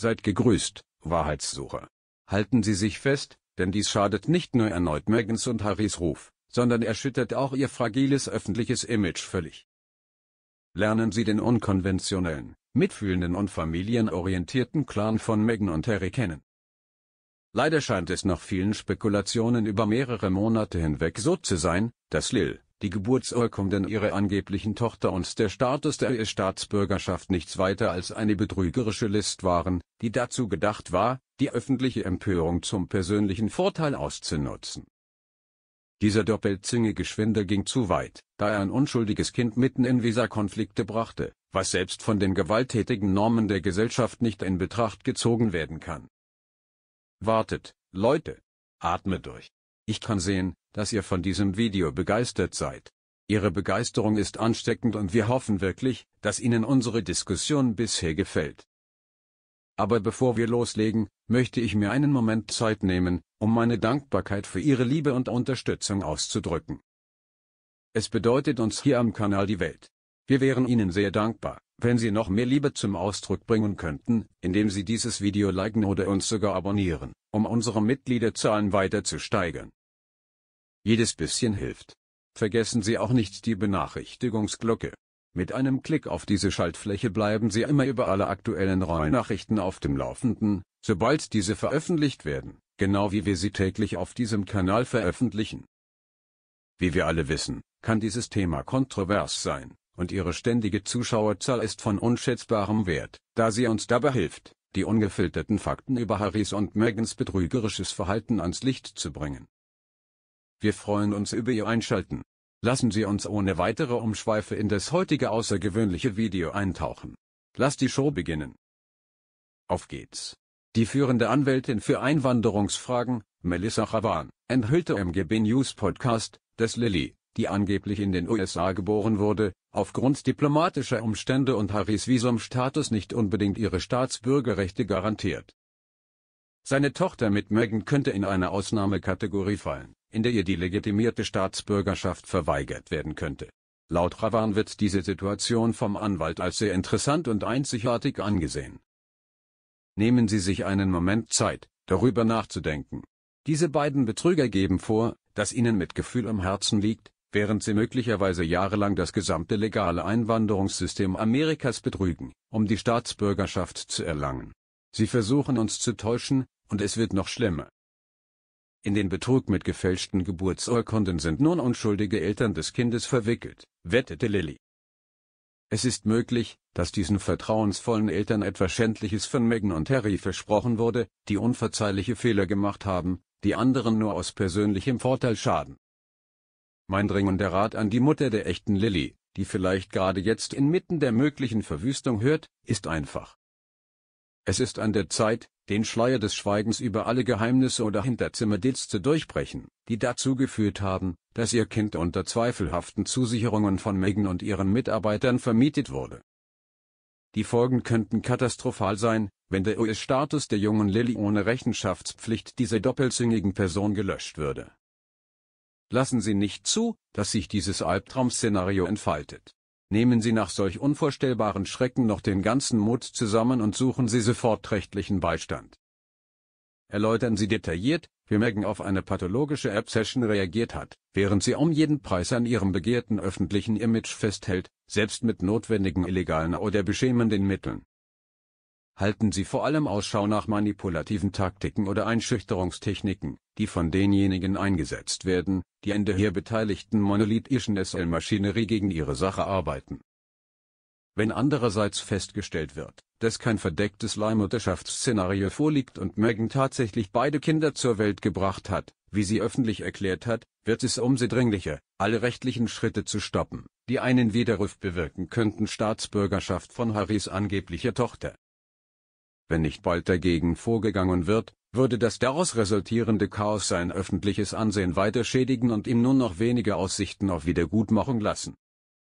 Seid gegrüßt, Wahrheitssucher. Halten Sie sich fest, denn dies schadet nicht nur erneut Megans und Harrys Ruf, sondern erschüttert auch ihr fragiles öffentliches Image völlig. Lernen Sie den unkonventionellen, mitfühlenden und familienorientierten Clan von Meghan und Harry kennen. Leider scheint es nach vielen Spekulationen über mehrere Monate hinweg so zu sein, dass Lil, die Geburtsurkunden ihrer angeblichen Tochter und der Status der Staatsbürgerschaft nichts weiter als eine betrügerische List waren, die dazu gedacht war, die öffentliche Empörung zum persönlichen Vorteil auszunutzen. Dieser doppelzüngige Schwindel ging zu weit, da er ein unschuldiges Kind mitten in Visakonflikte brachte, was selbst von den gewalttätigen Normen der Gesellschaft nicht in Betracht gezogen werden kann. Wartet, Leute! Atme durch! Ich kann sehen, dass ihr von diesem Video begeistert seid. Ihre Begeisterung ist ansteckend und wir hoffen wirklich, dass Ihnen unsere Diskussion bisher gefällt. Aber bevor wir loslegen, möchte ich mir einen Moment Zeit nehmen, um meine Dankbarkeit für Ihre Liebe und Unterstützung auszudrücken. Es bedeutet uns hier am Kanal die Welt. Wir wären Ihnen sehr dankbar, wenn Sie noch mehr Liebe zum Ausdruck bringen könnten, indem Sie dieses Video liken oder uns sogar abonnieren, um unsere Mitgliederzahlen weiter zu steigern. Jedes bisschen hilft. Vergessen Sie auch nicht die Benachrichtigungsglocke. Mit einem Klick auf diese Schaltfläche bleiben Sie immer über alle aktuellen rai auf dem Laufenden, sobald diese veröffentlicht werden, genau wie wir sie täglich auf diesem Kanal veröffentlichen. Wie wir alle wissen, kann dieses Thema kontrovers sein, und Ihre ständige Zuschauerzahl ist von unschätzbarem Wert, da sie uns dabei hilft, die ungefilterten Fakten über Harrys und Megans betrügerisches Verhalten ans Licht zu bringen. Wir freuen uns über Ihr Einschalten. Lassen Sie uns ohne weitere Umschweife in das heutige außergewöhnliche Video eintauchen. Lass die Show beginnen. Auf geht's. Die führende Anwältin für Einwanderungsfragen, Melissa Chavan, enthüllte im GB News Podcast, dass Lilly, die angeblich in den USA geboren wurde, aufgrund diplomatischer Umstände und Harrys Visumstatus nicht unbedingt ihre Staatsbürgerrechte garantiert. Seine Tochter mit Megan könnte in eine Ausnahmekategorie fallen in der ihr die legitimierte Staatsbürgerschaft verweigert werden könnte. Laut Ravan wird diese Situation vom Anwalt als sehr interessant und einzigartig angesehen. Nehmen Sie sich einen Moment Zeit, darüber nachzudenken. Diese beiden Betrüger geben vor, dass ihnen mit Gefühl am Herzen liegt, während sie möglicherweise jahrelang das gesamte legale Einwanderungssystem Amerikas betrügen, um die Staatsbürgerschaft zu erlangen. Sie versuchen uns zu täuschen, und es wird noch schlimmer. In den Betrug mit gefälschten Geburtsurkunden sind nun unschuldige Eltern des Kindes verwickelt, wettete Lilly. Es ist möglich, dass diesen vertrauensvollen Eltern etwas Schändliches von Megan und Harry versprochen wurde, die unverzeihliche Fehler gemacht haben, die anderen nur aus persönlichem Vorteil schaden. Mein dringender Rat an die Mutter der echten Lilly, die vielleicht gerade jetzt inmitten der möglichen Verwüstung hört, ist einfach. Es ist an der Zeit, den Schleier des Schweigens über alle Geheimnisse oder Hinterzimmerdits zu durchbrechen, die dazu geführt haben, dass ihr Kind unter zweifelhaften Zusicherungen von Megan und ihren Mitarbeitern vermietet wurde. Die Folgen könnten katastrophal sein, wenn der US-Status der jungen Lilly ohne Rechenschaftspflicht dieser doppelzüngigen Person gelöscht würde. Lassen Sie nicht zu, dass sich dieses Albtraum-Szenario entfaltet nehmen Sie nach solch unvorstellbaren Schrecken noch den ganzen Mut zusammen und suchen Sie sofort rechtlichen Beistand. Erläutern Sie detailliert, wie Megan auf eine pathologische Obsession reagiert hat, während sie um jeden Preis an ihrem begehrten öffentlichen Image festhält, selbst mit notwendigen illegalen oder beschämenden Mitteln halten sie vor allem Ausschau nach manipulativen Taktiken oder Einschüchterungstechniken, die von denjenigen eingesetzt werden, die in der hier beteiligten monolithischen SL-Maschinerie gegen ihre Sache arbeiten. Wenn andererseits festgestellt wird, dass kein verdecktes Leihmutterschaftsszenario vorliegt und Megan tatsächlich beide Kinder zur Welt gebracht hat, wie sie öffentlich erklärt hat, wird es umso dringlicher, alle rechtlichen Schritte zu stoppen, die einen Widerruf bewirken könnten Staatsbürgerschaft von Harrys angeblicher Tochter. Wenn nicht bald dagegen vorgegangen wird, würde das daraus resultierende Chaos sein öffentliches Ansehen weiter schädigen und ihm nur noch wenige Aussichten auf Wiedergutmachung lassen